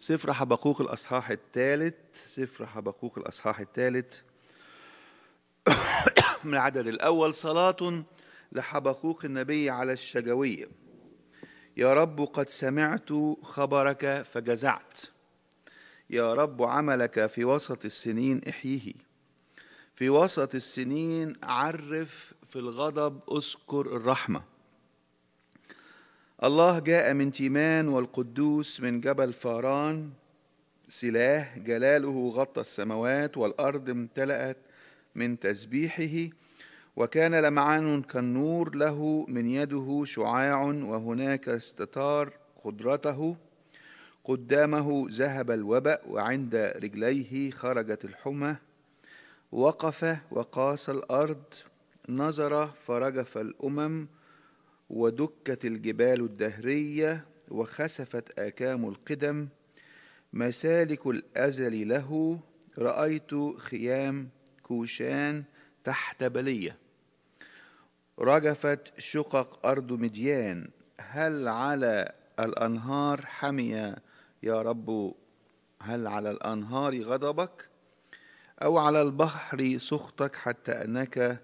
سفر حبقوق الأصحاح الثالث سفر حبقوق الأصحاح الثالث من العدد الأول صلاة لحبقوق النبي على الشجوية يا رب قد سمعت خبرك فجزعت يا رب عملك في وسط السنين احييه في وسط السنين عرف في الغضب اذكر الرحمه الله جاء من تيمان والقدوس من جبل فاران سلاه جلاله غطى السماوات والأرض امتلأت من تسبيحه وكان لمعان كالنور له من يده شعاع وهناك استتار قدرته قدامه ذهب الوبأ وعند رجليه خرجت الحمى وقف وقاس الأرض نظر فرجف الأمم ودكت الجبال الدهرية وخسفت آكام القدم مسالك الأزل له رأيت خيام كوشان تحت بلية رجفت شقق أرض مديان هل على الأنهار حمية يا رب هل على الأنهار غضبك أو على البحر سخطك حتى أنك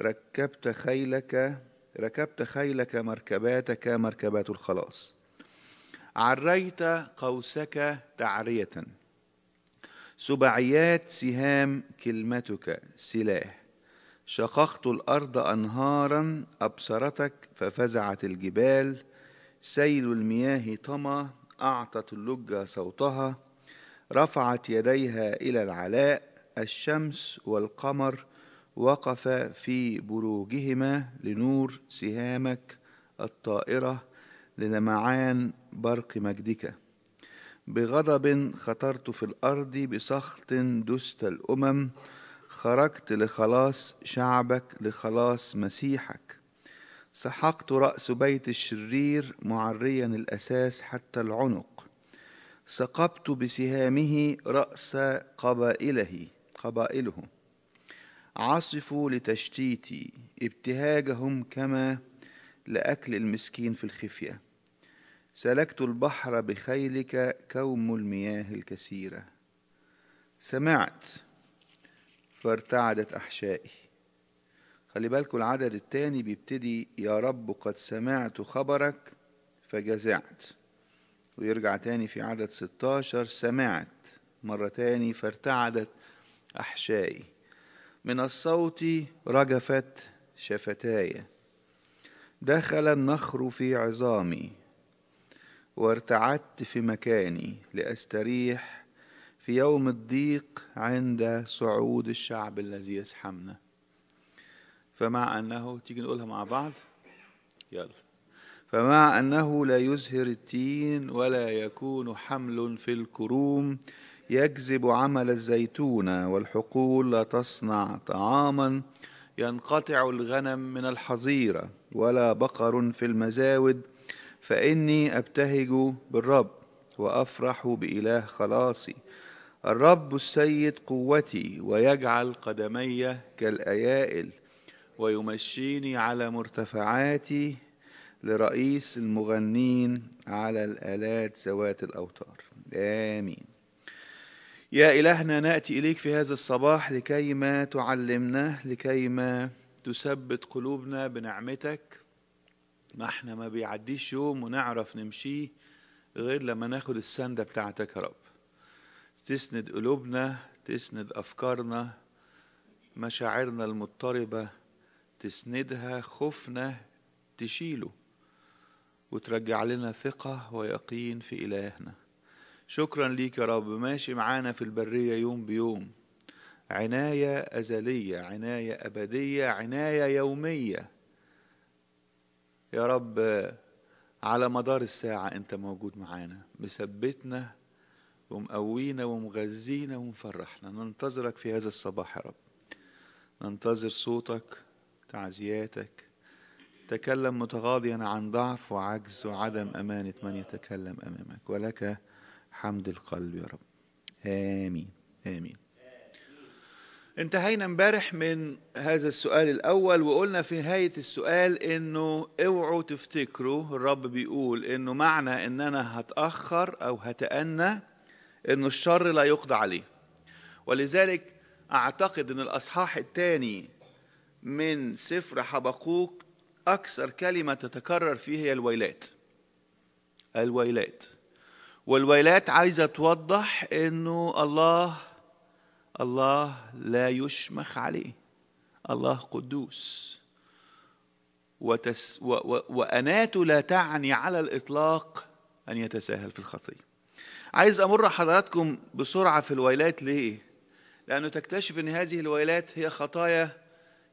ركبت خيلك ركبت خيلك مركباتك مركبات الخلاص عريت قوسك تعرية سبعيات سهام كلمتك سلاح شققت الأرض أنهارا أبصرتك ففزعت الجبال سيل المياه طمى أعطت اللجة صوتها رفعت يديها إلى العلاء الشمس والقمر وقف في بروجهما لنور سهامك الطائرة للمعان برق مجدك بغضب خطرت في الأرض بسخط دست الأمم خرجت لخلاص شعبك لخلاص مسيحك سحقت رأس بيت الشرير معريا الأساس حتى العنق سقبت بسهامه رأس قبائله قبائلهم عصفوا لتشتيتي ابتهاجهم كما لأكل المسكين في الخفية سلكت البحر بخيلك كوم المياه الكثيرة سمعت فارتعدت أحشائي خلي بالكوا العدد التاني بيبتدي يا رب قد سمعت خبرك فجزعت ويرجع تاني في عدد 16 سمعت مرة تاني فارتعدت أحشائي من الصوت رجفت شفتاي دخل النخر في عظامي وارتعدت في مكاني لاستريح في يوم الضيق عند صعود الشعب الذي يزحمنا فمع انه تيجي نقولها مع بعض يلا فمع انه لا يزهر التين ولا يكون حمل في الكروم يكذب عمل الزيتون والحقول لا تصنع طعاما ينقطع الغنم من الحظيرة ولا بقر في المزاود فإني أبتهج بالرب وأفرح بإله خلاصي الرب السيد قوتي ويجعل قدمي كالأيائل ويمشيني على مرتفعاتي لرئيس المغنين على الآلات ذوات الأوتار آمين يا إلهنا نأتي إليك في هذا الصباح لكي ما تعلمنا لكي ما تثبت قلوبنا بنعمتك ما احنا ما بيعديش يوم ونعرف نمشيه غير لما ناخد السندة بتاعتك يا رب تسند قلوبنا تسند أفكارنا مشاعرنا المضطربة تسندها خوفنا تشيله وترجع لنا ثقة ويقين في إلهنا شكرا ليك يا رب ماشي معانا في البرية يوم بيوم عناية أزلية عناية أبدية عناية يومية يا رب على مدار الساعة أنت موجود معانا مثبتنا ومقوينا ومغذينا ومفرحنا ننتظرك في هذا الصباح يا رب ننتظر صوتك تعزياتك تكلم متغاضيا عن ضعف وعجز وعدم أمانة من يتكلم أمامك ولك حمد القلب يا رب آمين آمين انتهينا امبارح من هذا السؤال الاول وقلنا في نهايه السؤال انه اوعوا تفتكروا الرب بيقول انه معنى ان انا هتاخر او هتأنى انه الشر لا يقضى عليه ولذلك اعتقد ان الاصحاح الثاني من سفر حبقوق اكثر كلمه تتكرر فيه هي الويلات الويلات والويلات عايزه توضح انه الله الله لا يشمخ عليه الله قدوس وتس و و واناته لا تعني على الاطلاق ان يتساهل في الخطيه عايز امر حضراتكم بسرعه في الويلات ليه لانه تكتشف ان هذه الويلات هي خطايا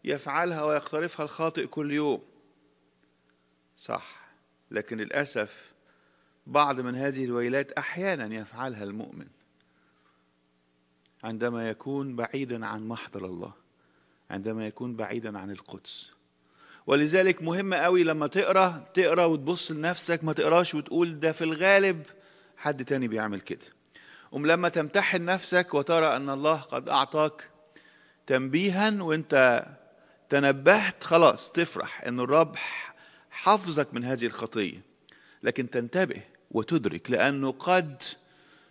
يفعلها ويقترفها الخاطئ كل يوم صح لكن للاسف بعض من هذه الويلات احيانا يفعلها المؤمن عندما يكون بعيدا عن محضر الله عندما يكون بعيدا عن القدس ولذلك مهم قوي لما تقرا تقرا وتبص لنفسك ما تقراش وتقول ده في الغالب حد تاني بيعمل كده قم لما تمتحن نفسك وترى ان الله قد اعطاك تنبيها وانت تنبهت خلاص تفرح ان الرب حفظك من هذه الخطيه لكن تنتبه وتدرك لأنه قد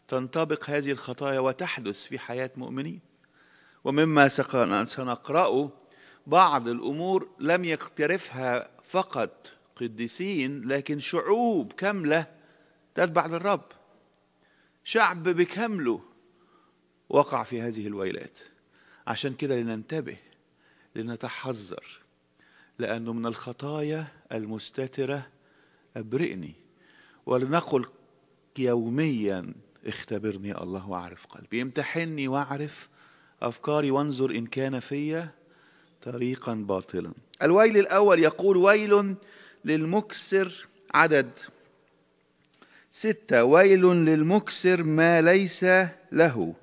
تنطبق هذه الخطايا وتحدث في حياة مؤمنين ومما سنقرأه بعض الأمور لم يقترفها فقط قديسين لكن شعوب كاملة تتبع للرب شعب بكامله وقع في هذه الويلات عشان كده لننتبه لنتحذر لأنه من الخطايا المستترة أبرئني ولنقل يوميا اختبرني الله واعرف قلبي امتحني واعرف افكاري وانظر ان كان في طريقا باطلا الويل الاول يقول ويل للمكسر عدد ستة ويل للمكسر ما ليس له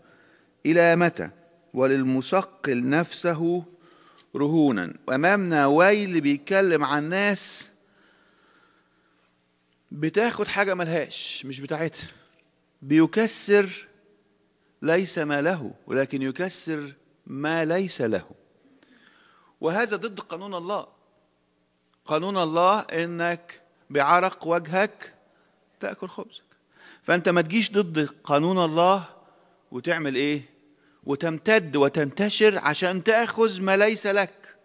إلى متى وللمثقل نفسه رهونا أمامنا ويل بيتكلم عن ناس بتاخد حاجة ملهاش مش بتاعتها بيكسر ليس ما له ولكن يكسر ما ليس له وهذا ضد قانون الله قانون الله انك بعرق وجهك تاكل خبزك فانت ما تجيش ضد قانون الله وتعمل ايه وتمتد وتنتشر عشان تاخذ ما ليس لك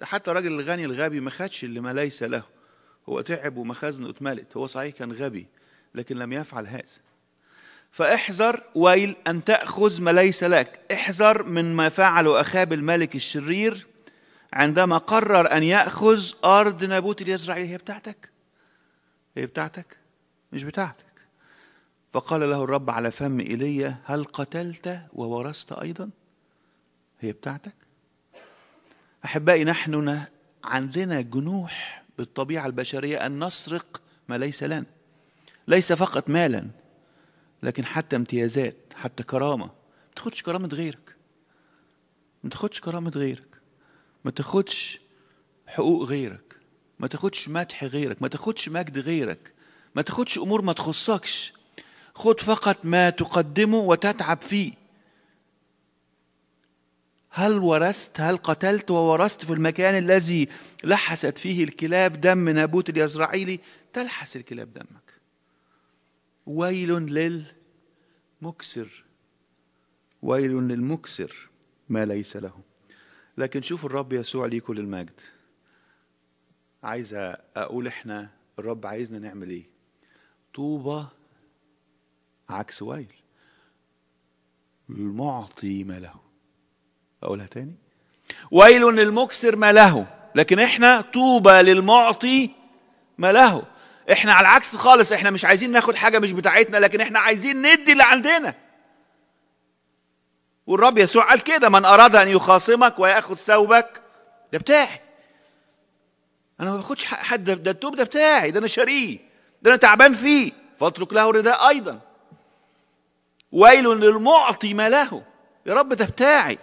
ده حتى الراجل الغني الغبي ما خدش اللي ما ليس له هو تعب ومخازنه اتملت هو صحيح كان غبي لكن لم يفعل هذا فاحذر ويل أن تأخذ ما ليس لك احذر من ما فعله أخاب الملك الشرير عندما قرر أن يأخذ أرض نابوت اليزرعيل هي بتاعتك هي بتاعتك مش بتاعتك فقال له الرب على فم ايليا هل قتلت وورثت أيضا هي بتاعتك أحبائي نحن عندنا جنوح بالطبيعة البشرية أن نسرق ما ليس لنا ليس فقط مالا لكن حتى امتيازات حتى كرامة ما تاخدش كرامة غيرك ما تاخدش كرامة غيرك ما تاخدش حقوق غيرك ما تاخدش مدح غيرك ما تاخدش مجد غيرك ما تاخدش أمور ما تخصكش خد فقط ما تقدمه وتتعب فيه هل ورثت هل قتلت وورثت في المكان الذي لحست فيه الكلاب دم نابوت اليزرعيلي تلحس الكلاب دمك ويل للمكسر ويل للمكسر ما ليس له لكن شوف الرب يسوع ليه كل المجد عايز اقول احنا الرب عايزنا نعمل ايه طوبى عكس ويل المعطي ما له أقولها تاني ويل للمكسر ما له لكن احنا طوبى للمعطي ما له احنا على العكس خالص احنا مش عايزين ناخد حاجه مش بتاعتنا لكن احنا عايزين ندي اللي عندنا والرب يسوع قال كده من اراد ان يخاصمك وياخذ ثوبك ده بتاعي انا ما باخدش حد ده التوب ده بتاعي ده انا شاريه ده انا تعبان فيه فاترك له رداء ايضا ويل للمعطي ما له يا رب ده بتاعي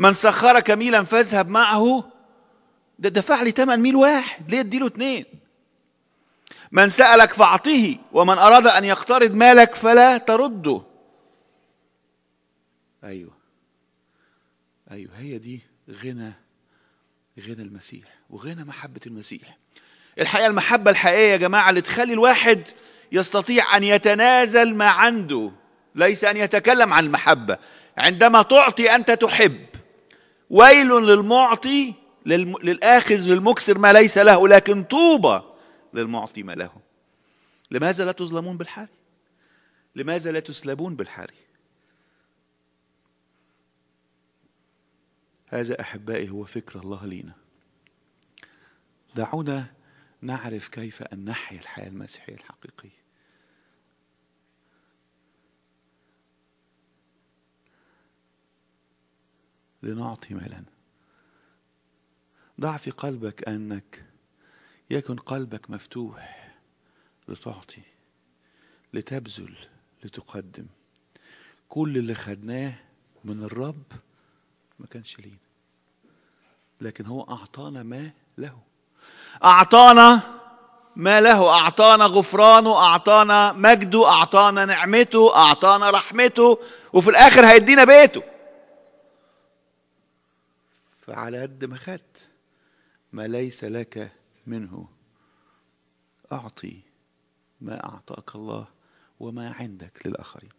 من سخرك ميلا فاذهب معه ده دفع لي ثمن ميل واحد ليه اديله اثنين من سألك فأعطه ومن أراد أن يقترض مالك فلا ترده أيوه أيوه هي دي غنى غنى المسيح وغنى محبة المسيح الحقيقة المحبة الحقيقية يا جماعة اللي تخلي الواحد يستطيع أن يتنازل ما عنده ليس أن يتكلم عن المحبة عندما تعطي أنت تحب ويل للمعطي للآخذ للمكسر ما ليس له لكن طوبى للمعطي ما له لماذا لا تظلمون بالحري لماذا لا تسلبون بالحري هذا أحبائي هو فكر الله لينا دعونا نعرف كيف أن نحيا الحياة المسيحية الحقيقية لنعطي مالا ضع في قلبك أنك يكن قلبك مفتوح لتعطي لتبذل لتقدم كل اللي خدناه من الرب ما كانش لينا لكن هو أعطانا ما له أعطانا ما له أعطانا غفرانه أعطانا مجده أعطانا نعمته أعطانا رحمته وفي الآخر هيدينا بيته فعلى قد ما خدت ما ليس لك منه أعطي ما أعطاك الله وما عندك للآخرين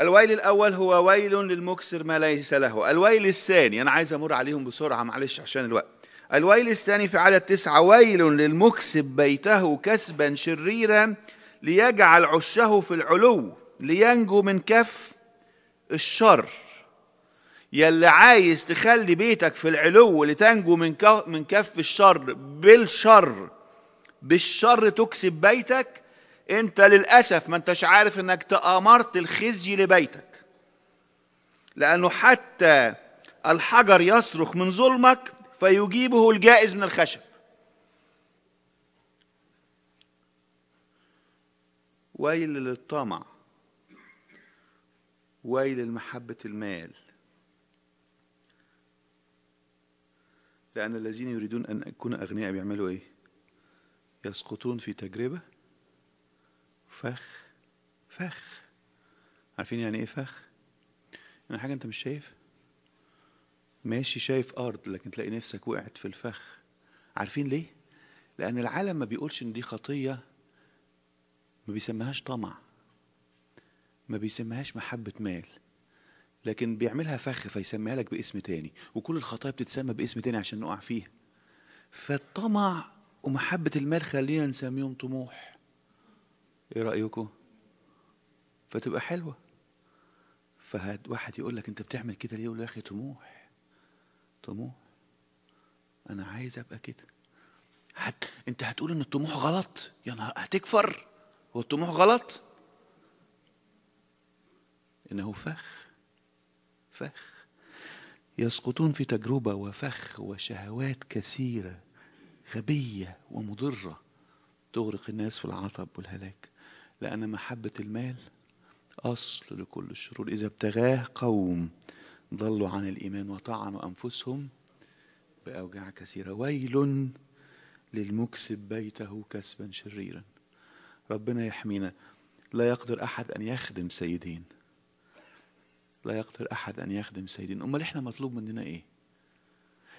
الويل الأول هو ويل للمكسر ما ليس له الويل الثاني أنا عايز أمر عليهم بسرعة معلش عشان الوقت الويل الثاني في عدد تسعة ويل للمكسب بيته كسبا شريرا ليجعل عشه في العلو لينجو من كف الشر يلي عايز تخلي بيتك في العلو لتنجو من من كف الشر بالشر بالشر تكسب بيتك انت للاسف ما انتش عارف انك تامرت الخزي لبيتك لانه حتى الحجر يصرخ من ظلمك فيجيبه الجائز من الخشب ويل للطمع ويل لمحبه المال لأن الذين يريدون أن يكون أغنياء بيعملوا إيه؟ يسقطون في تجربة فخ فخ عارفين يعني إيه فخ؟ يعني حاجة أنت مش شايف ماشي شايف أرض لكن تلاقي نفسك وقعت في الفخ عارفين ليه؟ لأن العالم ما بيقولش إن دي خطية ما بيسمهاش طمع ما بيسمهاش محبة مال لكن بيعملها فخ فيسميها لك باسم تاني وكل الخطايا بتتسمى باسم تاني عشان نقع فيها فالطمع ومحبة المال خلينا نسميهم طموح ايه رأيكم فتبقى حلوة فهد واحد يقول لك انت بتعمل كده ليه يقول له يا اخي طموح طموح انا عايز ابقى كده حت انت هتقول ان الطموح غلط يا نهار هتكفر هو الطموح غلط انه فخ فخ يسقطون في تجربة وفخ وشهوات كثيرة غبية ومضرة تغرق الناس في العطب والهلاك لأن محبة المال أصل لكل الشرور إذا ابتغاه قوم ضلوا عن الإيمان وطعنوا أنفسهم بأوجاع كثيرة ويل للمكسب بيته كسبا شريرا ربنا يحمينا لا يقدر أحد أن يخدم سيدين لا يقدر أحد أن يخدم سيدين أمال إحنا مطلوب مننا إيه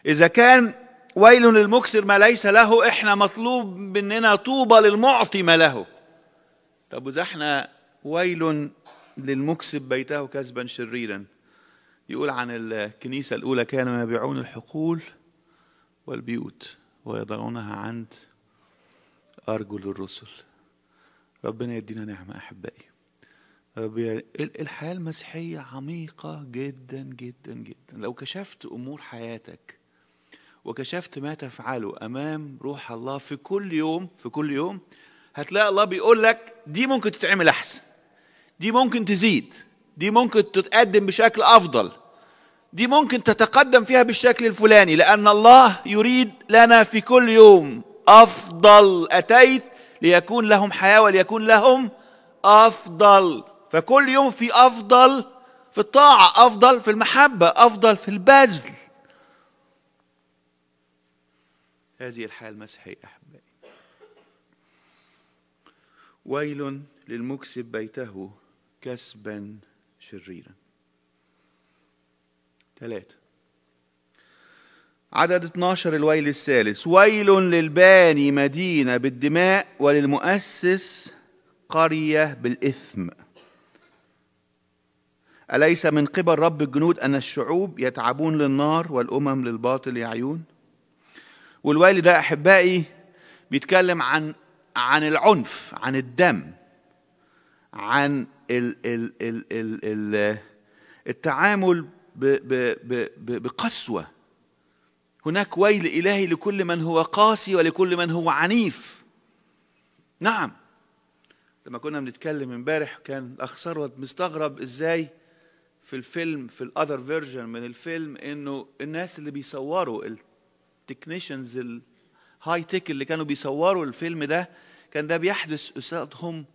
إذا كان ويل للمكسر ما ليس له إحنا مطلوب مننا طوبى للمعطي ما له طب إذا إحنا ويل للمكسب بيته كسبا شريرا يقول عن الكنيسة الأولى كانوا يبيعون الحقول والبيوت ويضعونها عند أرجل الرسل ربنا يدينا نعمة أحبائي الحياة المسيحية عميقة جدا جدا جدا لو كشفت أمور حياتك وكشفت ما تفعله أمام روح الله في كل يوم في كل يوم هتلاقي الله بيقول لك دي ممكن تتعمل أحسن دي ممكن تزيد دي ممكن تتقدم بشكل أفضل دي ممكن تتقدم فيها بالشكل الفلاني لأن الله يريد لنا في كل يوم أفضل أتيت ليكون لهم حياة وليكون لهم أفضل فكل يوم في افضل في الطاعه افضل في المحبه افضل في البذل هذه الحياه المسيحيه احبائي ويل للمكسب بيته كسبا شريرا ثلاثة عدد 12 الويل الثالث ويل للباني مدينة بالدماء وللمؤسس قرية بالإثم أليس من قبل رب الجنود أن الشعوب يتعبون للنار والأمم للباطل يعيون والوالي ده أحبائي بيتكلم عن عن العنف عن الدم عن ال ال ال ال ال التعامل ب ب ب ب بقسوة هناك ويل إلهي لكل من هو قاسي ولكل من هو عنيف نعم لما كنا بنتكلم امبارح كان الأخ ثروت مستغرب إزاي في الفيلم في الاذر فيرجن من الفيلم انه الناس اللي بيصوروا التكنيشنز الهاي تيك اللي كانوا بيصوروا الفيلم ده كان ده بيحدث قصادهم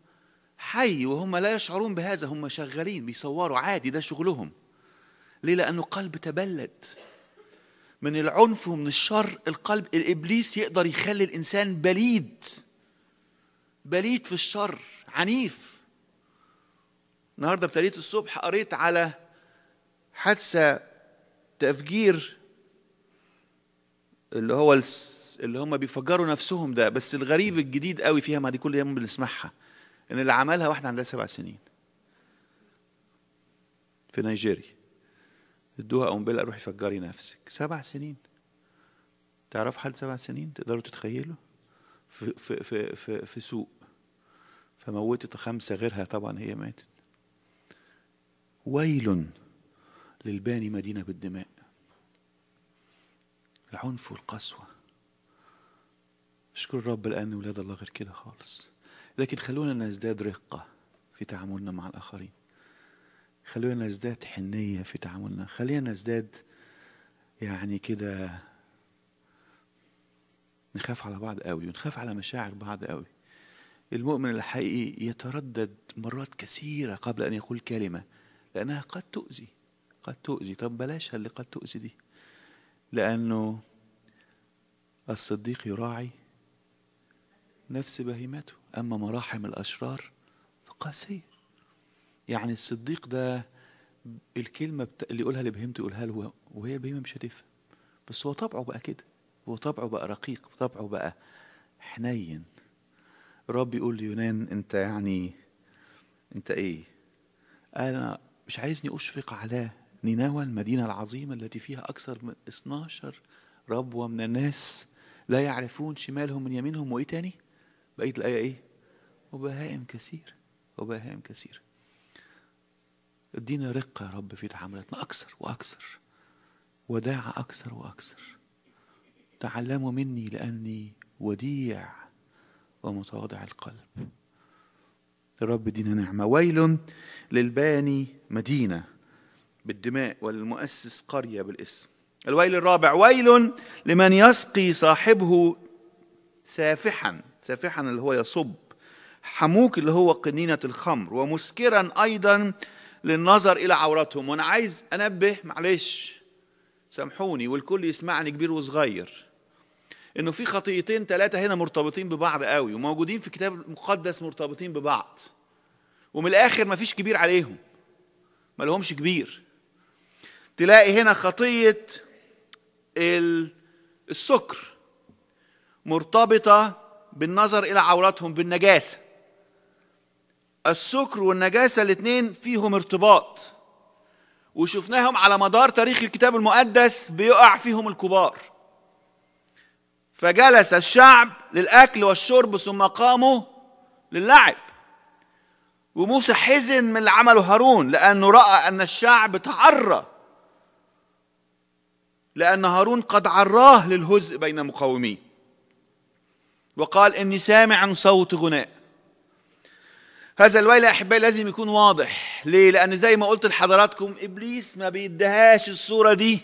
حي وهم لا يشعرون بهذا هم شغالين بيصوروا عادي ده شغلهم ليه لانه قلب تبلد من العنف ومن الشر القلب الابليس يقدر يخلي الانسان بليد بليد في الشر عنيف النهارده ابتديت الصبح قريت على حادثه تفجير اللي هو اللي هم بيفجروا نفسهم ده بس الغريب الجديد قوي فيها ما دي كل يوم بنسمعها ان اللي عملها واحده عندها سبع سنين في نيجيريا ادوها قنبله روحي فجري نفسك سبع سنين تعرف حد سبع سنين تقدروا تتخيلوا في في في في, في سوق فموتت خمسه غيرها طبعا هي ماتت ويل للباني مدينة بالدماء العنف والقسوة اشكر الرب لأن ولاد الله غير كده خالص لكن خلونا نزداد رقة في تعاملنا مع الآخرين خلونا نزداد حنية في تعاملنا خلينا نزداد يعني كده نخاف على بعض قوي ونخاف على مشاعر بعض قوي المؤمن الحقيقي يتردد مرات كثيرة قبل أن يقول كلمة لأنها قد تؤذي قد تؤذي طب بلاشها اللي قد تؤذي دي لأنه الصديق يراعي نفس بهيمته أما مراحم الأشرار فقاسية يعني الصديق ده الكلمة اللي يقولها لبهيمته يقولها له وهي البهيمة مش هتفهم بس هو طبعه بقى كده هو طبعه بقى رقيق طبعه بقى حنين الرب يقول ليونان انت يعني انت ايه انا مش عايزني اشفق على نينوى المدينة العظيمة التي فيها أكثر من 12 ربوة من الناس لا يعرفون شمالهم من يمينهم وإيه تاني؟ بقية الآية إيه؟ وبهائم كثير وبهائم كثير ادينا رقة يا رب في تعاملاتنا أكثر وأكثر وداعة أكثر وأكثر تعلموا مني لأني وديع ومتواضع القلب الرب دينا نعمة ويل للباني مدينة بالدماء والمؤسس قرية بالاسم الويل الرابع ويل لمن يسقي صاحبه سافحا سافحا اللي هو يصب حموك اللي هو قنينة الخمر ومسكرا أيضا للنظر إلى عورتهم وأنا عايز أنبه معلش سامحوني والكل يسمعني كبير وصغير انه في خطيتين ثلاثه هنا مرتبطين ببعض قوي وموجودين في الكتاب المقدس مرتبطين ببعض ومن الاخر مفيش كبير عليهم ما لهمش كبير تلاقي هنا خطية السكر مرتبطة بالنظر إلى عوراتهم بالنجاسة السكر والنجاسة الاثنين فيهم ارتباط وشفناهم على مدار تاريخ الكتاب المقدس بيقع فيهم الكبار فجلس الشعب للأكل والشرب ثم قاموا للعب وموسى حزن من اللي عمله هارون لأنه رأى أن الشعب تعرى لأن هارون قد عراه للهزء بين مقاوميه وقال إني سامع صوت غناء هذا الويل يا أحبائي لازم يكون واضح ليه؟ لأن زي ما قلت لحضراتكم إبليس ما بيدهاش الصورة دي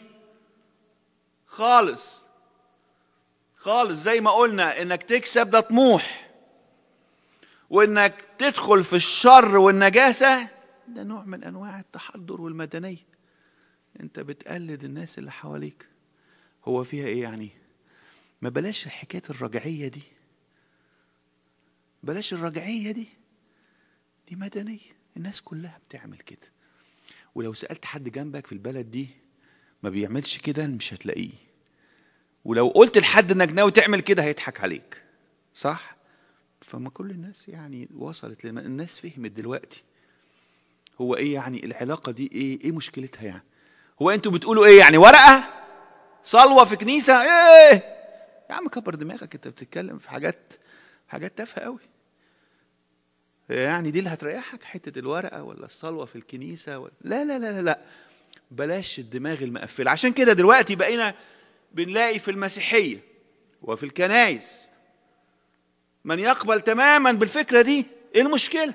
خالص خالص زي ما قلنا إنك تكسب ده طموح وإنك تدخل في الشر والنجاسة ده نوع من أنواع التحضر والمدنية انت بتقلد الناس اللي حواليك هو فيها ايه يعني ما بلاش حكايه الرجعيه دي بلاش الرجعيه دي دي مدنيه الناس كلها بتعمل كده ولو سالت حد جنبك في البلد دي ما بيعملش كده مش هتلاقيه ولو قلت لحد انك ناوي تعمل كده هيضحك عليك صح فما كل الناس يعني وصلت لما الناس فهمت دلوقتي هو ايه يعني العلاقه دي ايه ايه مشكلتها يعني هو انتوا بتقولوا ايه يعني ورقه صلوه في كنيسه ايه يا عم كبر دماغك انت بتتكلم في حاجات حاجات تافهه قوي يعني دي اللي هتريحك حته الورقه ولا الصلوه في الكنيسه ولا لا لا لا لا, لا. بلاش الدماغ المقفله عشان كده دلوقتي بقينا بنلاقي في المسيحيه وفي الكنايس من يقبل تماما بالفكره دي ايه المشكله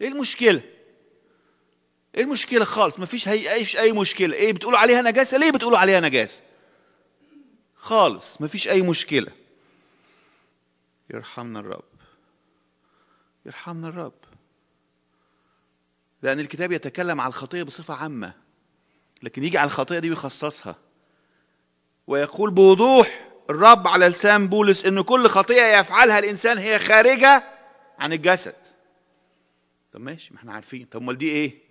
ايه المشكله ايه المشكله خالص مفيش اي اي مشكله ايه بتقولوا عليها نجاسه ليه بتقولوا عليها نجاسه خالص مفيش اي مشكله يرحمنا الرب يرحمنا الرب لأن الكتاب يتكلم عن الخطية بصفة عامة لكن يجي على الخطية دي ويخصصها ويقول بوضوح الرب على لسان بولس أن كل خطية يفعلها الإنسان هي خارجة عن الجسد طب ماشي ما احنا عارفين طب امال دي ايه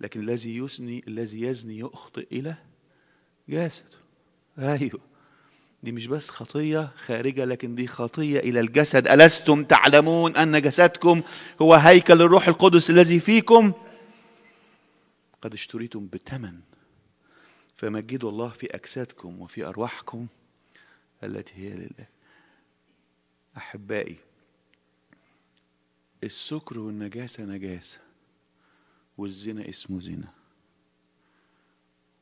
لكن الذي يزني الذي يزني يخطئ إلى جسده أيوه دي مش بس خطية خارجة لكن دي خطية إلى الجسد ألستم تعلمون أن جسدكم هو هيكل الروح القدس الذي فيكم قد اشتريتم بثمن فمجدوا الله في أجسادكم وفي أرواحكم التي هي لله أحبائي السكر والنجاسة نجاسة والزنا اسمه زنا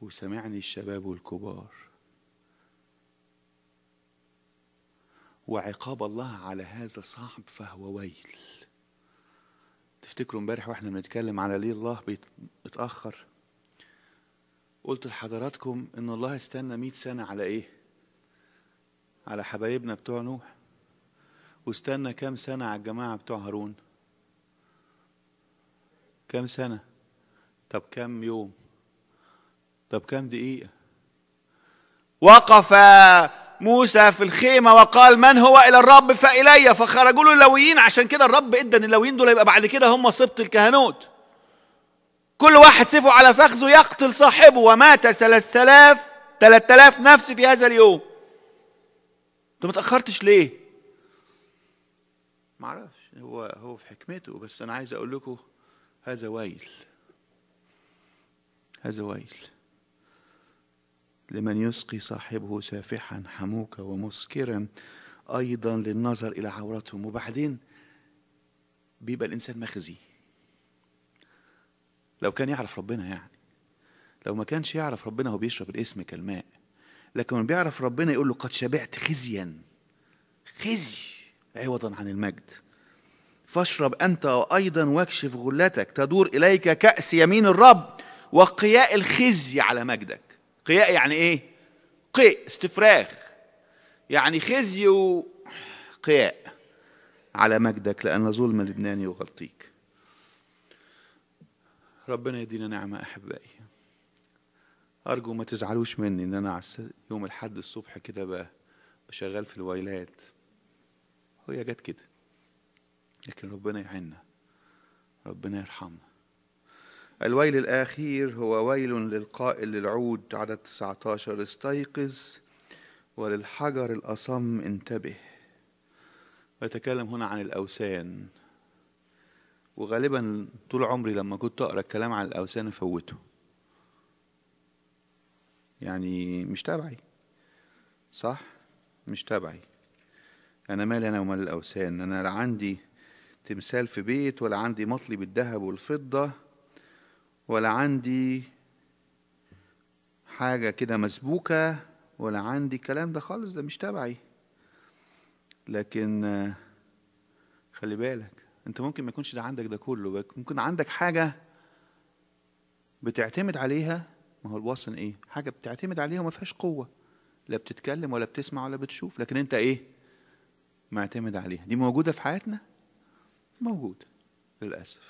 وسمعني الشباب والكبار وعقاب الله على هذا صعب فهو ويل تفتكروا امبارح واحنا بنتكلم على ليه الله بيتأخر قلت لحضراتكم ان الله استنى 100 سنة على ايه على حبايبنا بتوع نوح واستنى كام سنة على الجماعة بتوع هارون كام سنة طب كام يوم طب كام دقيقة وقف موسى في الخيمة وقال من هو إلى الرب فإلي فخرجوا له اللويين عشان كده الرب إدى إن اللويين دول يبقى بعد كده هم سبط الكهنوت كل واحد سيفه على فخذه يقتل صاحبه ومات 3000 3000 نفس في هذا اليوم انت ما تأخرتش ليه؟ معرفش هو هو في حكمته بس أنا عايز أقول لكم هذا ويل هذا ويل لمن يسقي صاحبه سافحا حموكا ومسكرا ايضا للنظر الى عورتهم وبعدين بيبقى الانسان مخزي لو كان يعرف ربنا يعني لو ما كانش يعرف ربنا هو بيشرب الاسم كالماء لكن من بيعرف ربنا يقول له قد شبعت خزيا خزي عوضا عن المجد فاشرب أنت أيضا واكشف غلتك تدور إليك كأس يمين الرب وقياء الخزي على مجدك قياء يعني إيه؟ قيء استفراغ يعني خزي وقياء على مجدك لأن ظلم لبنان يغطيك ربنا يدينا نعمة أحبائي أرجو ما تزعلوش مني إن أنا يوم الحد الصبح كده بشغال في الويلات وهي جت كده لكن ربنا يعيننا ربنا يرحمنا الويل الأخير هو ويل للقائل للعود عدد 19 استيقظ وللحجر الأصم انتبه ويتكلم هنا عن الأوثان وغالبا طول عمري لما كنت أقرأ الكلام عن الأوثان أفوته يعني مش تبعي صح مش تبعي أنا مالي أنا ومال الأوثان أنا عندي تمثال في بيت ولا عندي مطلي بالذهب والفضة ولا عندي حاجة كده مسبوكة ولا عندي الكلام ده خالص ده مش تبعي لكن خلي بالك انت ممكن ما يكونش ده عندك ده كله ممكن عندك حاجة بتعتمد عليها ما هو الواصل ايه حاجة بتعتمد عليها وما فيهاش قوة لا بتتكلم ولا بتسمع ولا بتشوف لكن انت ايه معتمد عليها دي موجودة في حياتنا موجودة للأسف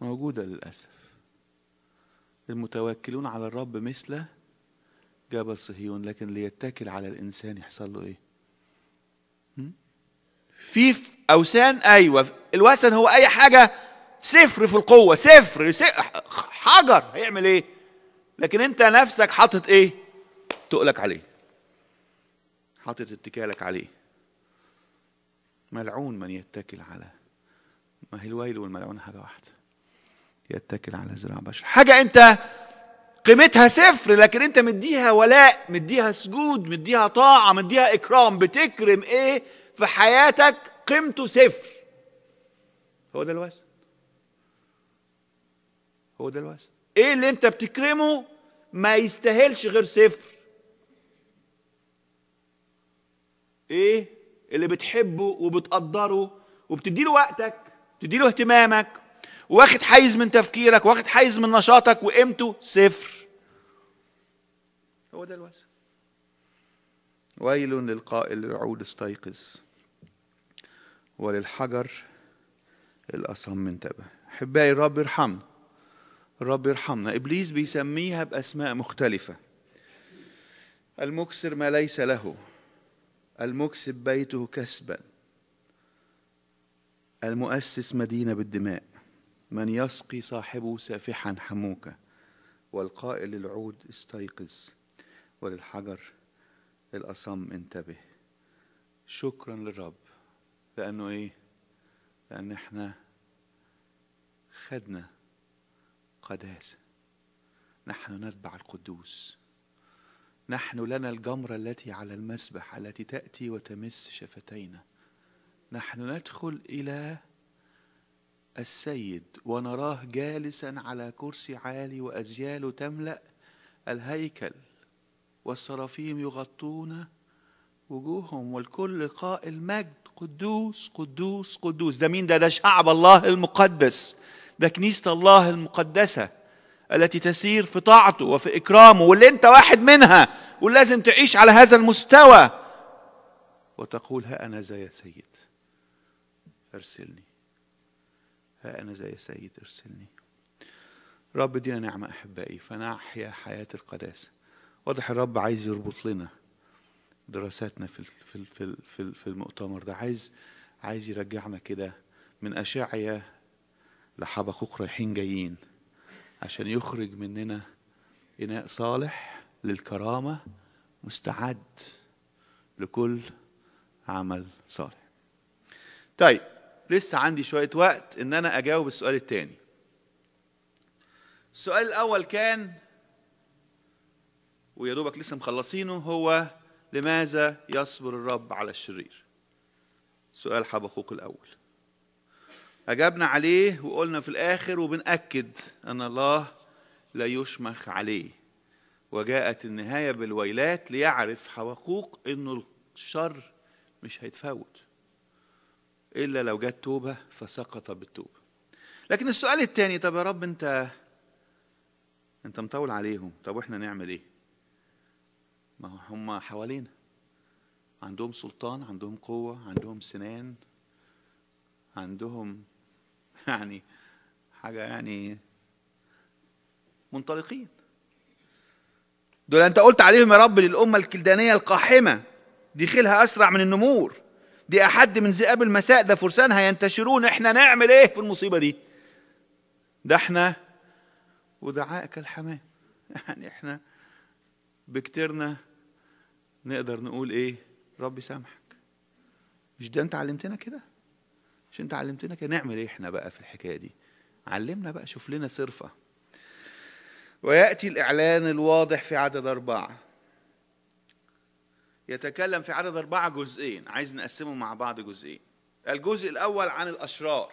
موجودة للأسف المتوكلون على الرب مثل جبل صهيون لكن اللي يتكل على الإنسان يحصل له إيه؟ في أوسان أيوة الوثن هو أي حاجة صفر في القوة صفر حجر هيعمل إيه؟ لكن أنت نفسك حاطط إيه؟ تقلك عليه حاطط اتكالك عليه ملعون من يتكل على ما هي الويل والملعون حاجة واحدة يتكل على زراع بشر حاجة أنت قيمتها صفر لكن أنت مديها ولاء مديها سجود مديها طاعة مديها إكرام بتكرم إيه في حياتك قيمته صفر هو ده الوزن هو ده الوزن ايه اللي انت بتكرمه ما يستاهلش غير صفر ايه اللي بتحبه وبتقدره وبتديله وقتك بتديله اهتمامك واخد حيز من تفكيرك واخد حيز من نشاطك وقيمته صفر هو ده الوزن ويل للقائل العود استيقظ وللحجر الأصم انتبه أحبائي الرب يرحمنا الرب يرحمنا إبليس بيسميها بأسماء مختلفة المكسر ما ليس له المكسب بيته كسبا المؤسس مدينة بالدماء من يسقي صاحبه سافحا حموكا والقائل للعود استيقظ وللحجر الأصم انتبه شكرا للرب لأنه إيه؟ لأن إحنا خدنا قداسة نحن نتبع القدوس نحن لنا الجمرة التي على المسبح التي تأتي وتمس شفتينا نحن ندخل إلى السيد ونراه جالسا على كرسي عالي وأزياله تملأ الهيكل والسرافيم يغطون وجوههم والكل قائل مجد قدوس قدوس قدوس ده مين ده ده شعب الله المقدس ده كنيسة الله المقدسة التي تسير في طاعته وفي إكرامه واللي أنت واحد منها ولازم تعيش على هذا المستوى وتقول ها أنا زي يا سيد ارسلني ها أنا زي يا سيد ارسلني رب ادينا نعمة أحبائي فنحيا حياة القداسة واضح الرب عايز يربط لنا دراساتنا في في في في, في المؤتمر ده عايز عايز يرجعنا كده من أشعيا لحبقوق رايحين جايين عشان يخرج مننا إناء صالح للكرامة مستعد لكل عمل صالح طيب لسه عندي شوية وقت إن أنا أجاوب السؤال الثاني. السؤال الأول كان ويا دوبك لسه مخلصينه هو لماذا يصبر الرب على الشرير؟ سؤال حبقوق الأول أجبنا عليه وقلنا في الآخر وبنأكد أن الله لا يشمخ عليه وجاءت النهاية بالويلات ليعرف حوقوق أنه الشر مش هيتفوت إلا لو جت توبة فسقط بالتوبة لكن السؤال الثاني طب يا رب أنت أنت مطول عليهم طب وإحنا نعمل إيه؟ ما هم حوالينا عندهم سلطان عندهم قوة عندهم سنان عندهم يعني حاجة يعني منطلقين دول أنت قلت عليهم يا رب للأمة الكلدانية القاحمة دي خيلها أسرع من النمور دي أحد من ذئاب المساء ده فرسانها ينتشرون إحنا نعمل إيه في المصيبة دي ده إحنا ودعاء كالحمام يعني إحنا بكتيرنا نقدر نقول إيه ربي سامحك مش ده أنت علمتنا كده مش انت علمتنا كده نعمل ايه احنا بقى في الحكايه دي علمنا بقى شوف لنا صرفه وياتي الاعلان الواضح في عدد اربعه يتكلم في عدد اربعه جزئين عايز نقسمهم مع بعض جزئين الجزء الاول عن الاشرار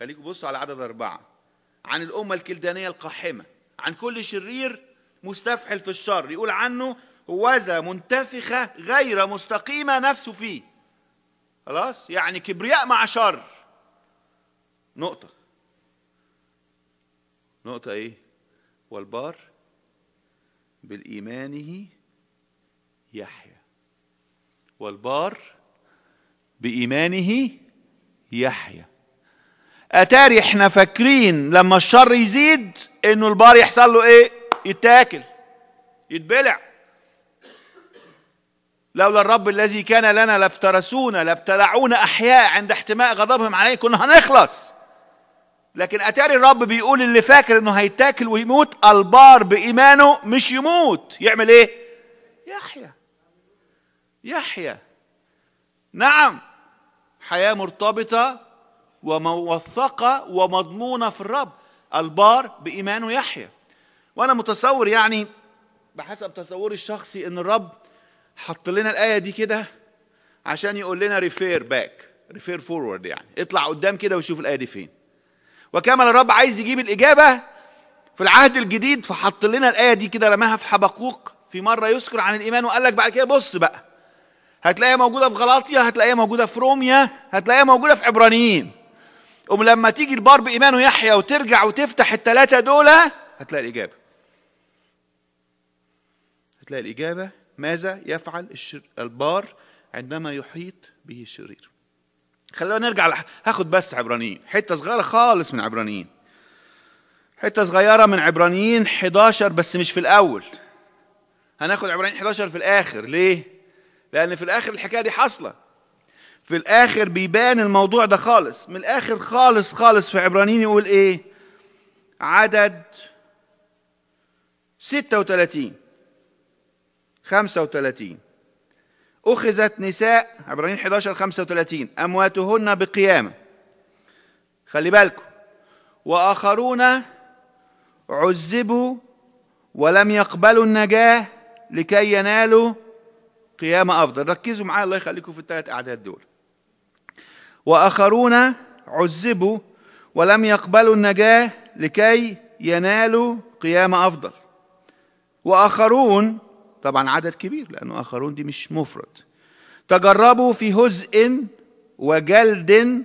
خليكم بصوا على عدد اربعه عن الامه الكلدانيه القاحمه عن كل شرير مستفحل في الشر يقول عنه هوذا منتفخه غير مستقيمه نفسه فيه خلاص يعني كبرياء مع شر نقطة نقطة ايه والبار بالإيمانه يحيا والبار بإيمانه يحيا أتاري احنا فاكرين لما الشر يزيد انه البار يحصل له ايه يتاكل يتبلع لولا الرب الذي كان لنا لافترسونا لابتلعونا احياء عند احتماء غضبهم علينا كنا هنخلص لكن اتاري الرب بيقول اللي فاكر انه هيتاكل ويموت البار بايمانه مش يموت يعمل ايه يحيى يحيى نعم حياه مرتبطه وموثقه ومضمونه في الرب البار بايمانه يحيى وانا متصور يعني بحسب تصوري الشخصي ان الرب حط لنا الايه دي كده عشان يقول لنا ريفير باك ريفير فورورد يعني اطلع قدام كده وشوف الايه دي فين وكما الرب عايز يجيب الاجابه في العهد الجديد فحط لنا الايه دي كده رماها في حبقوق في مره يذكر عن الايمان وقال لك بعد كده بص بقى هتلاقيها موجوده في غلاطيا هتلاقيها موجوده في روميا هتلاقيها موجوده في عبرانيين لما تيجي البار بايمان ويحيى وترجع وتفتح الثلاثه دول هتلاقي الاجابه هتلاقي الاجابه ماذا يفعل البار عندما يحيط به الشرير خلونا نرجع لح... هاخد بس عبرانيين حته صغيره خالص من عبرانيين حته صغيره من عبرانيين 11 بس مش في الاول هناخد عبرانيين 11 في الاخر ليه لان في الاخر الحكايه دي حاصله في الاخر بيبان الموضوع ده خالص من الاخر خالص خالص في عبرانيين يقول ايه عدد 36 35 أخذت نساء عبرانيين 11 35 أمواتهن بقيامة خلي بالكم وآخرون عذبوا ولم يقبلوا النجاة لكي ينالوا قيامة أفضل ركزوا معايا الله يخليكم في الثلاث أعداد دول وآخرون عذبوا ولم يقبلوا النجاة لكي ينالوا قيامة أفضل وآخرون طبعا عدد كبير لأنه آخرون دي مش مفرد تجربوا في هزء وجلد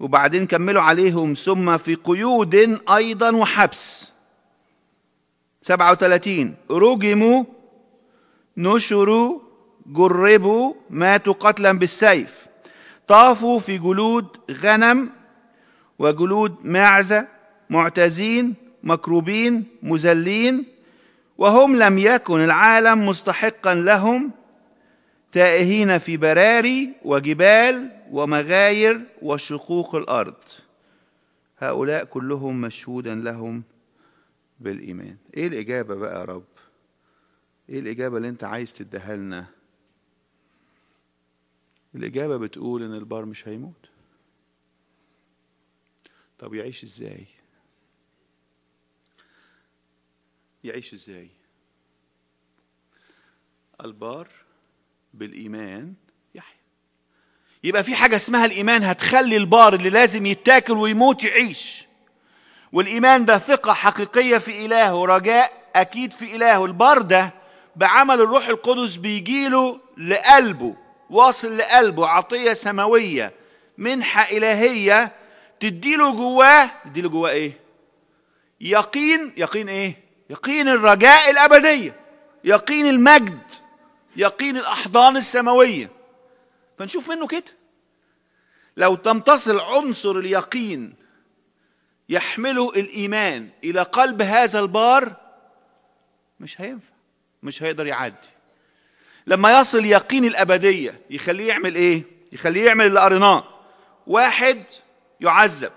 وبعدين كملوا عليهم ثم في قيود أيضا وحبس 37 رجموا نشروا جربوا ماتوا قتلا بالسيف طافوا في جلود غنم وجلود معزة معتزين مكروبين مذلين وهم لم يكن العالم مستحقا لهم تائهين في براري وجبال ومغاير وشقوق الارض هؤلاء كلهم مشهودا لهم بالايمان ايه الاجابه بقى يا رب ايه الاجابه اللي انت عايز تديها لنا الاجابه بتقول ان البار مش هيموت طب يعيش ازاي يعيش ازاي البار بالايمان يحيى يبقى في حاجه اسمها الايمان هتخلي البار اللي لازم يتاكل ويموت يعيش والايمان ده ثقه حقيقيه في الهه رجاء اكيد في الهه البار ده بعمل الروح القدس بيجيله لقلبه واصل لقلبه عطيه سماويه منحه الهيه تديله جواه تديله جواه ايه يقين يقين ايه يقين الرجاء الابديه يقين المجد يقين الاحضان السماويه فنشوف منه كده لو تمتصل عنصر اليقين يحمله الايمان الى قلب هذا البار مش هينفع مش هيقدر يعدي لما يصل يقين الابديه يخليه يعمل ايه يخليه يعمل اللي قريناه واحد يعذب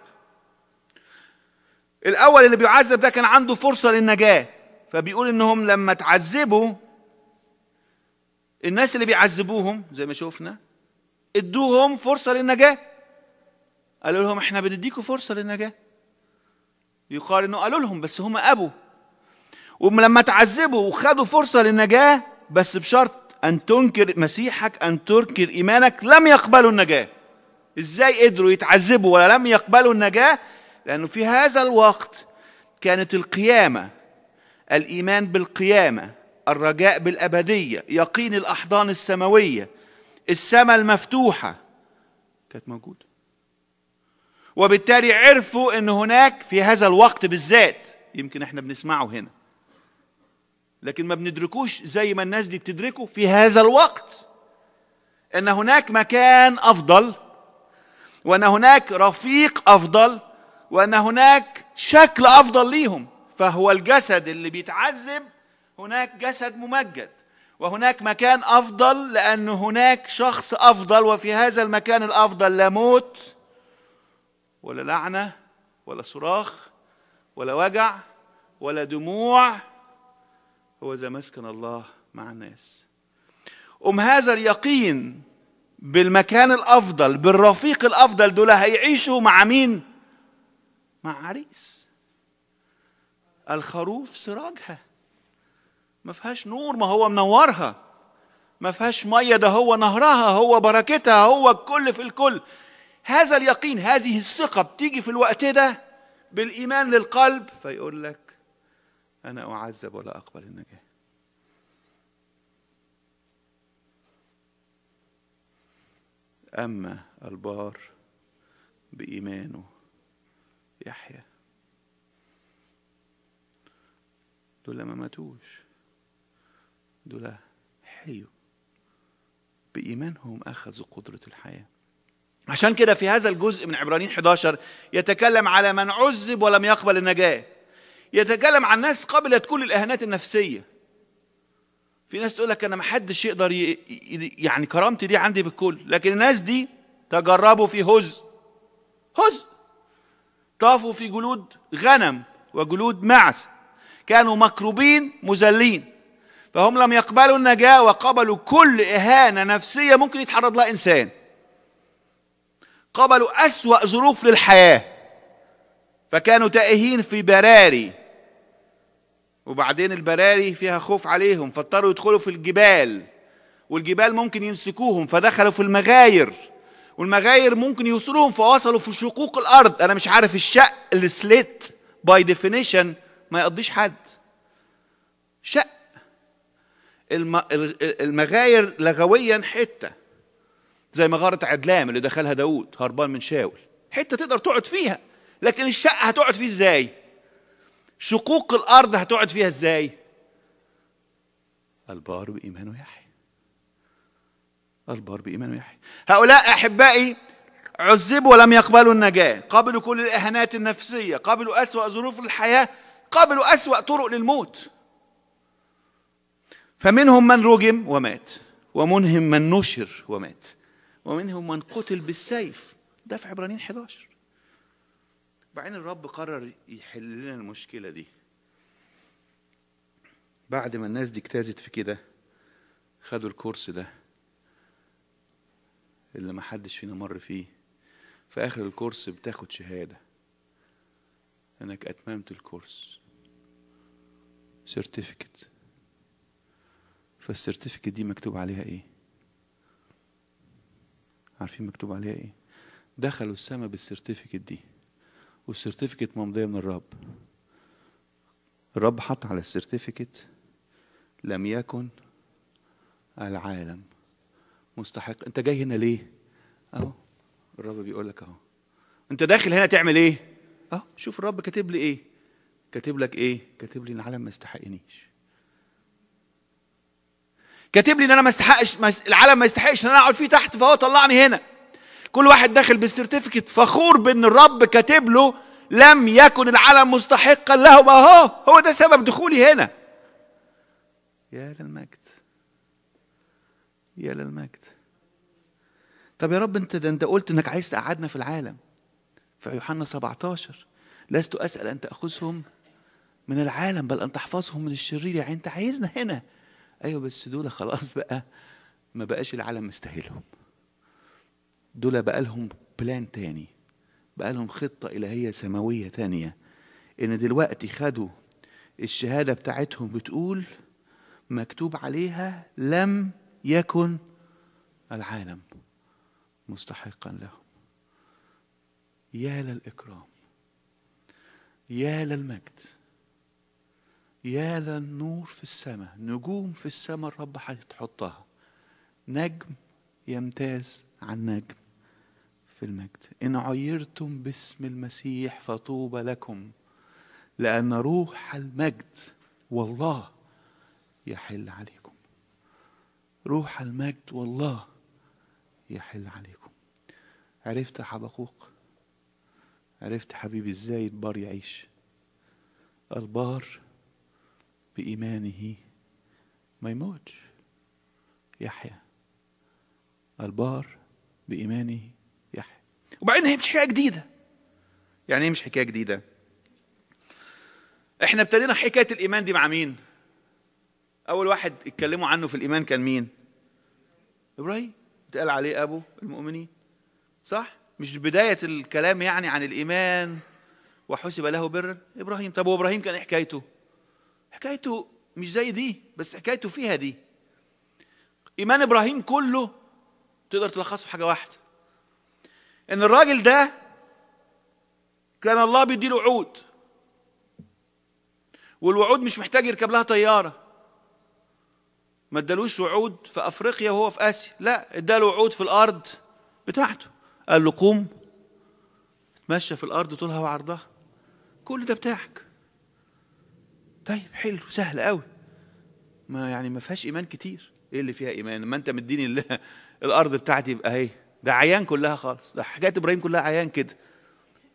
الاول اللي بيعذب ده كان عنده فرصه للنجاه فبيقول انهم لما تعذبوا الناس اللي بيعذبوهم زي ما شفنا ادوهم فرصه للنجاه قالوا لهم احنا بنديكم فرصه للنجاه يقال انه قالوا لهم بس هم ابوا ولما تعذبوا وخدوا فرصه للنجاه بس بشرط ان تنكر مسيحك ان تنكر ايمانك لم يقبلوا النجاه ازاي قدروا يتعذبوا ولا لم يقبلوا النجاه لأنه في هذا الوقت كانت القيامة الإيمان بالقيامة الرجاء بالأبدية يقين الأحضان السماوية السماء المفتوحة كانت موجودة وبالتالي عرفوا أن هناك في هذا الوقت بالذات يمكن احنا بنسمعه هنا لكن ما بندركوش زي ما الناس دي بتدركه في هذا الوقت ان هناك مكان افضل وان هناك رفيق افضل وان هناك شكل افضل ليهم فهو الجسد اللي بيتعذب هناك جسد ممجد وهناك مكان افضل لان هناك شخص افضل وفي هذا المكان الافضل لا موت ولا لعنه ولا صراخ ولا وجع ولا دموع هو ذا مسكن الله مع الناس أم هذا اليقين بالمكان الأفضل بالرفيق الأفضل دول هيعيشوا مع مين؟ مع عريس الخروف سراجها ما فيهاش نور ما هو منورها ما فيهاش ميه ده هو نهرها هو بركتها هو الكل في الكل هذا اليقين هذه الثقه بتيجي في الوقت ده بالايمان للقلب فيقول لك انا اعذب ولا اقبل النجاه اما البار بايمانه يحيى دول ما ماتوش دول حيوا بإيمانهم أخذوا قدرة الحياة عشان كده في هذا الجزء من عبرانيين 11 يتكلم على من عذب ولم يقبل النجاة يتكلم عن ناس قبلت كل الإهانات النفسية في ناس تقول لك أنا ما حدش يقدر ي... يعني كرامتي دي عندي بالكل لكن الناس دي تجربوا في هز هز طافوا في جلود غنم وجلود معز كانوا مكروبين مذلين فهم لم يقبلوا النجاة وقبلوا كل إهانة نفسية ممكن يتعرض لها إنسان قبلوا أسوأ ظروف للحياة فكانوا تائهين في براري وبعدين البراري فيها خوف عليهم فاضطروا يدخلوا في الجبال والجبال ممكن يمسكوهم فدخلوا في المغاير والمغاير ممكن يوصلهم فوصلوا في شقوق الارض انا مش عارف الشق السليت باي ديفينيشن ما يقضيش حد شق المغاير لغويا حته زي مغاره عدلام اللي دخلها داوود هربان من شاول حته تقدر تقعد فيها لكن الشق هتقعد فيه ازاي شقوق الارض هتقعد فيها ازاي البار بايمانه يحيى البار بإيمان يحيى هؤلاء أحبائي عذبوا ولم يقبلوا النجاة قبلوا كل الإهانات النفسية قبلوا أسوأ ظروف الحياة قبلوا أسوأ طرق للموت فمنهم من رجم ومات ومنهم من نشر ومات ومنهم من قتل بالسيف ده في عبرانيين 11 بعدين الرب قرر يحل لنا المشكلة دي بعد ما الناس دي اجتازت في كده خدوا الكورس ده اللي ما حدش فينا مر فيه في آخر الكورس بتاخد شهادة إنك أتممت الكورس سيرتيفيكت فالسيرتيفيكت دي مكتوب عليها إيه؟ عارفين مكتوب عليها إيه؟ دخلوا السماء بالسيرتيفيكت دي والسيرتيفيكت ممضية من الرب الرب حط على السيرتيفيكت لم يكن العالم مستحق انت جاي هنا ليه اهو الرب بيقول لك اهو انت داخل هنا تعمل ايه اهو شوف الرب كاتب لي ايه كاتب لك ايه كاتب لي ان العالم ما يستحقنيش كاتب لي ان انا ما استحقش العالم ما يستحقش ان انا اقعد فيه تحت فهو طلعني هنا كل واحد داخل بالسيرتيفيكت فخور بان الرب كاتب له لم يكن العالم مستحقا له اهو هو ده سبب دخولي هنا يا للمجد يا للمجد طب يا رب انت ده انت قلت انك عايز تقعدنا في العالم في يوحنا 17 لست اسال ان تاخذهم من العالم بل ان تحفظهم من الشرير يعني انت عايزنا هنا ايوه بس دول خلاص بقى ما بقاش العالم مستاهلهم دول بقى لهم بلان تاني بقى لهم خطه الهيه سماويه تانيه ان دلوقتي خدوا الشهاده بتاعتهم بتقول مكتوب عليها لم يكن العالم مستحقا له يا للإكرام يا للمجد يا للنور في السماء نجوم في السماء الرب هتحطها نجم يمتاز عن نجم في المجد إن عيرتم باسم المسيح فطوبى لكم لأن روح المجد والله يحل عليكم روح المجد والله يحل عليكم عرفت حبقوق عرفت حبيبي ازاي البار يعيش البار بإيمانه ما يموتش يحيا البار بإيمانه يحيا وبعدين هي مش حكاية جديدة يعني ايه مش حكاية جديدة احنا ابتدينا حكاية الإيمان دي مع مين؟ أول واحد اتكلموا عنه في الإيمان كان مين؟ إبراهيم اتقال عليه أبو المؤمنين صح؟ مش بداية الكلام يعني عن الإيمان وحسب له برا إبراهيم طب وإبراهيم كان إيه حكايته؟ حكايته مش زي دي بس حكايته فيها دي إيمان إبراهيم كله تقدر تلخصه في حاجة واحدة إن الراجل ده كان الله بيديله وعود والوعود مش محتاج يركب لها طيارة ما ادالوش وعود في افريقيا وهو في اسيا لا اداله وعود في الارض بتاعته قال له قوم اتمشى في الارض طولها وعرضها كل ده بتاعك طيب حلو سهل قوي ما يعني ما فيهاش ايمان كتير ايه اللي فيها ايمان ما انت مديني الارض بتاعتي يبقى اهي ده عيان كلها خالص ده حكايه ابراهيم كلها عيان كده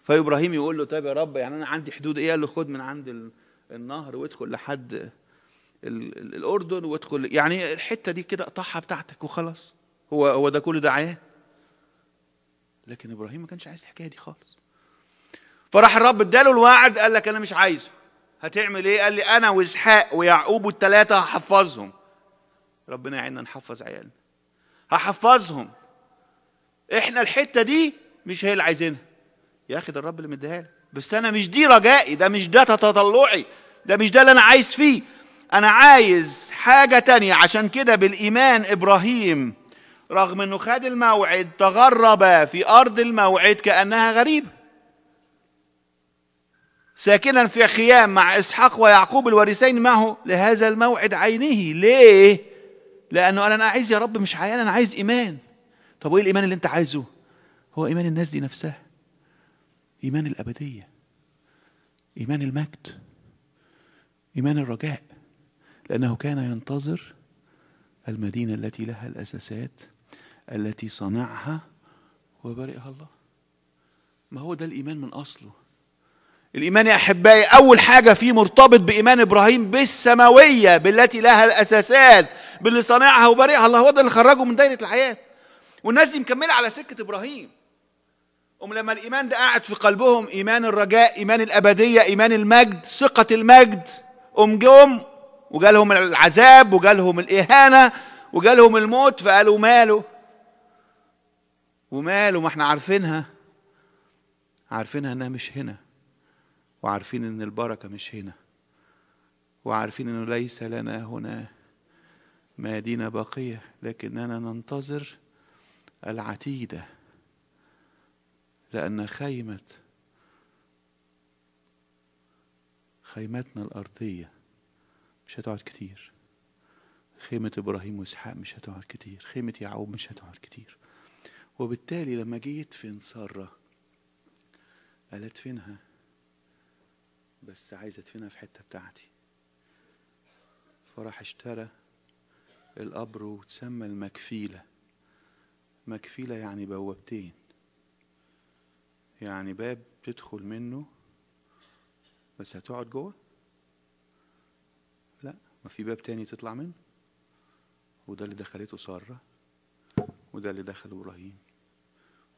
فابراهيم يقول له طيب يا رب يعني انا عندي حدود ايه قال له خد من عند النهر وادخل لحد الاردن وادخل يعني الحته دي كده قطعها بتاعتك وخلاص هو هو ده كل دعاه لكن ابراهيم ما كانش عايز الحكايه دي خالص فراح الرب اداله الوعد قال لك انا مش عايزه هتعمل ايه قال لي انا واسحاق ويعقوب والثلاثه هحفظهم ربنا يعيننا نحفظ عيالنا هحفظهم احنا الحته دي مش هي اللي عايزينها يا اخي ده الرب اللي مديها لك بس انا مش دي رجائي ده مش ده تطلعي ده مش ده اللي انا عايز فيه انا عايز حاجه تانية عشان كده بالايمان ابراهيم رغم انه خد الموعد تغرب في ارض الموعد كانها غريبه ساكنا في خيام مع اسحاق ويعقوب الوارثين معه لهذا الموعد عينه ليه لانه انا عايز يا رب مش عيان انا عايز ايمان طب وايه الايمان اللي انت عايزه هو ايمان الناس دي نفسها ايمان الابديه ايمان المجد ايمان الرجاء لأنه كان ينتظر المدينة التي لها الأساسات التي صنعها وبرئها الله ما هو ده الإيمان من أصله الإيمان يا أحبائي أول حاجة فيه مرتبط بإيمان إبراهيم بالسماوية بالتي لها الأساسات باللي صنعها وبارئها الله هو ده اللي خرجه من دايرة الحياة والناس دي مكملة على سكة إبراهيم أم لما الإيمان ده قاعد في قلبهم إيمان الرجاء إيمان الأبدية إيمان المجد ثقة المجد أم جم وجالهم العذاب وجالهم الإهانة وجالهم الموت فقالوا ماله وماله ما احنا عارفينها عارفينها انها مش هنا وعارفين ان البركة مش هنا وعارفين انه ليس لنا هنا مدينة باقية لكننا ننتظر العتيدة لأن خيمة خيمتنا الأرضية مش هتقعد كتير خيمة إبراهيم وإسحاق مش هتقعد كتير خيمة يعقوب مش هتقعد كتير وبالتالي لما جيت فين سارة قال ادفنها بس عايز ادفنها في حتة بتاعتي فراح اشترى القبر وتسمى المكفيلة مكفيلة يعني بوابتين يعني باب تدخل منه بس هتقعد جوه ما في باب تاني تطلع منه وده اللي دخلته سارة وده اللي دخله إبراهيم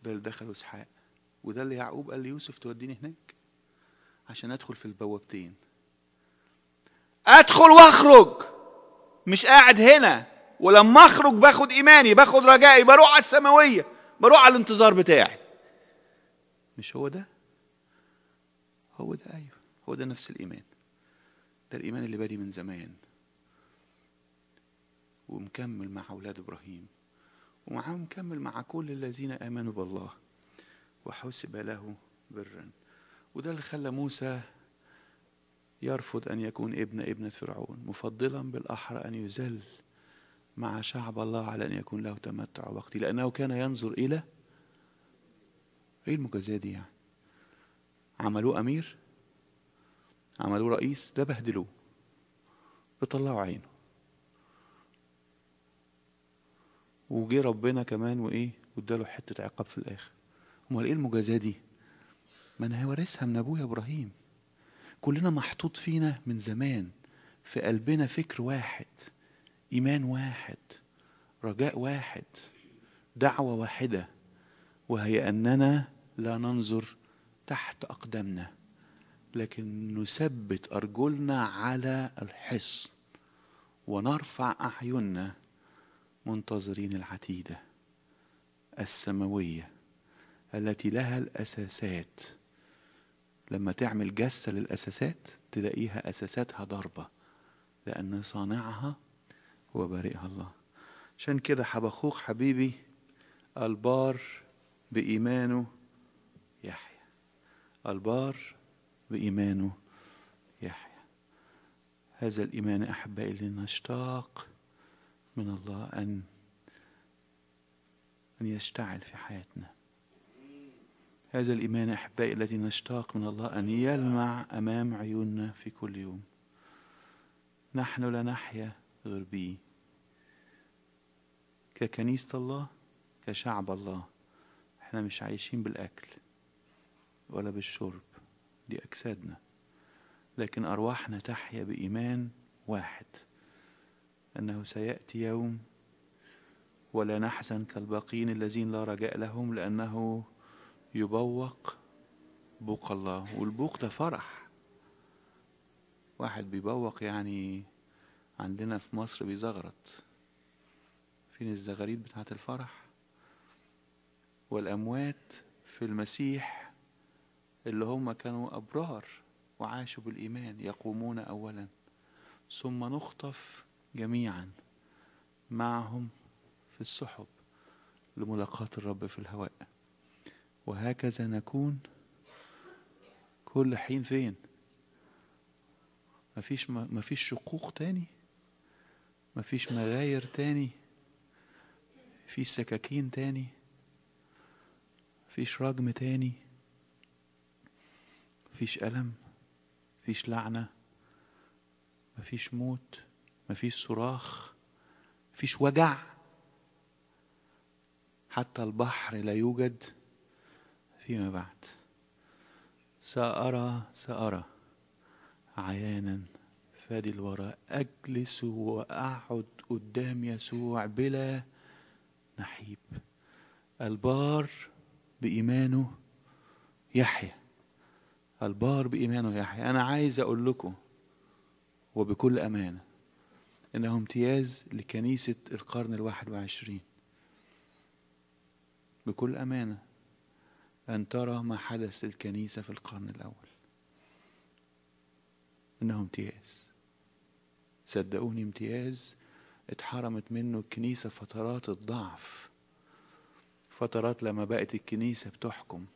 وده اللي دخله إسحاق وده اللي يعقوب قال ليوسف توديني هناك عشان أدخل في البوابتين أدخل وأخرج مش قاعد هنا ولما أخرج باخد إيماني باخد رجائي بروح على السماوية بروح على الانتظار بتاعي مش هو ده هو ده أيوه هو ده نفس الإيمان ده الإيمان اللي بادي من زمان ومكمل مع أولاد إبراهيم ومكمل مع كل الذين آمنوا بالله وحسب له برا وده اللي خلى موسى يرفض أن يكون ابن ابنة فرعون مفضلا بالأحرى أن يذل مع شعب الله على أن يكون له تمتع وقتي لأنه كان ينظر إلى إيه المجازاة دي يعني عملوه أمير عملوه رئيس ده بهدلوه بيطلعوا عينه وجه ربنا كمان وايه واداله حته عقاب في الاخر امال ايه المجازاه دي ما انا هورثها من ابويا ابراهيم كلنا محطوط فينا من زمان في قلبنا فكر واحد ايمان واحد رجاء واحد دعوه واحده وهي اننا لا ننظر تحت اقدامنا لكن نثبت ارجلنا على الحصن ونرفع اعيننا منتظرين العتيده السماويه التي لها الاساسات لما تعمل جسه للاساسات تلاقيها اساساتها ضربه لان صانعها هو بارئها الله عشان كده حبخوخ حبيبي البار بايمانه يحيى البار بايمانه يحيى هذا الايمان احبائي لنشتاق من الله أن أن يشتعل في حياتنا هذا الإيمان أحبائي الذي نشتاق من الله أن يلمع أمام عيوننا في كل يوم نحن لا نحيا غير به ككنيسة الله كشعب الله احنا مش عايشين بالأكل ولا بالشرب دي أجسادنا لكن أرواحنا تحيا بإيمان واحد أنه سيأتي يوم ولا نحزن كالباقين الذين لا رجاء لهم لأنه يبوق بوق الله والبوق ده فرح واحد بيبوق يعني عندنا في مصر بيزغرط فين الزغاريد بتاعة الفرح والأموات في المسيح اللي هم كانوا أبرار وعاشوا بالإيمان يقومون أولا ثم نخطف جميعا معهم في السحب لملاقاة الرب في الهواء وهكذا نكون كل حين فين مفيش مفيش شقوق تاني مفيش مغاير تاني في سكاكين تاني مفيش رجم تاني مفيش ألم مفيش لعنة مفيش موت مفيش صراخ مفيش وجع حتى البحر لا يوجد فيما بعد سأرى سأرى عيانا فادي الوراء أجلس وأقعد قدام يسوع بلا نحيب البار بإيمانه يحيى البار بإيمانه يحيى أنا عايز أقول لكم وبكل أمانة إنه امتياز لكنيسة القرن الواحد وعشرين بكل أمانة أن ترى ما حدث الكنيسة في القرن الأول إنه امتياز صدقوني امتياز اتحرمت منه الكنيسة فترات الضعف فترات لما بقت الكنيسة بتحكم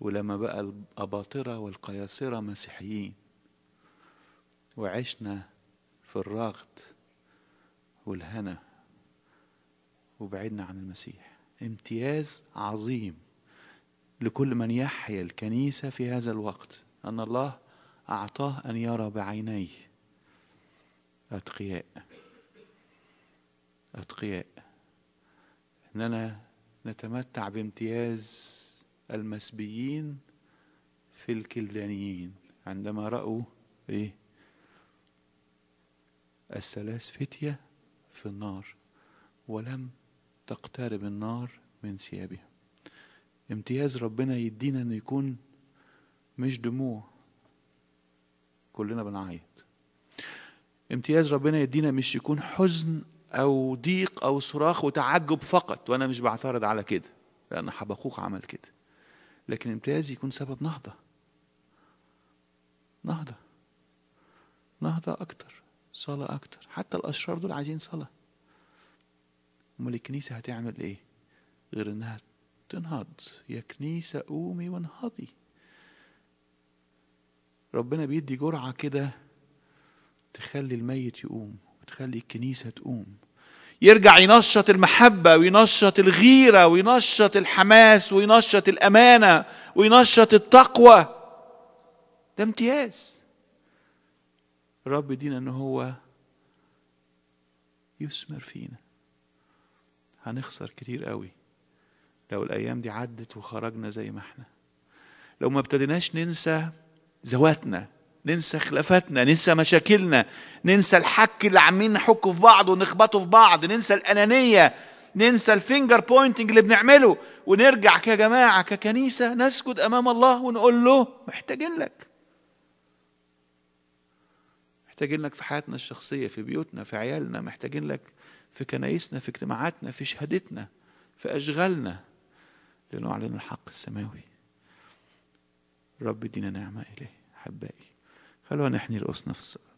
ولما بقى الأباطرة والقياصرة مسيحيين وعشنا في الرغد والهنا وبعدنا عن المسيح امتياز عظيم لكل من يحيا الكنيسة في هذا الوقت أن الله أعطاه أن يرى بعينيه أتقياء أتقياء أننا نتمتع بامتياز المسبيين في الكلدانيين عندما رأوا إيه الثلاث فتية في النار ولم تقترب النار من ثيابها امتياز ربنا يدينا انه يكون مش دموع كلنا بنعيط امتياز ربنا يدينا مش يكون حزن او ضيق او صراخ وتعجب فقط وانا مش بعترض على كده لان حبقوق عمل كده لكن امتياز يكون سبب نهضه نهضه نهضه اكتر صلاة أكتر حتى الأشرار دول عايزين صلاة أمال الكنيسة هتعمل إيه غير إنها تنهض يا كنيسة قومي وانهضي ربنا بيدي جرعة كده تخلي الميت يقوم وتخلي الكنيسة تقوم يرجع ينشط المحبة وينشط الغيرة وينشط الحماس وينشط الأمانة وينشط التقوى ده امتياز الرب دينا ان هو يثمر فينا هنخسر كتير قوي لو الايام دي عدت وخرجنا زي ما احنا لو ما ابتديناش ننسى ذواتنا ننسى خلافاتنا ننسى مشاكلنا ننسى الحك اللي عاملين نحكه في بعض ونخبطه في بعض ننسى الانانيه ننسى الفينجر بوينتنج اللي بنعمله ونرجع كجماعه ككنيسه نسجد امام الله ونقول له محتاجين لك محتاجين لك في حياتنا الشخصية في بيوتنا في عيالنا محتاجين لك في كنايسنا في اجتماعاتنا في شهادتنا في أشغالنا لنعلن الحق السماوي رب دينا نعمة إليه حبائي خلونا نحني رؤوسنا في الصلاة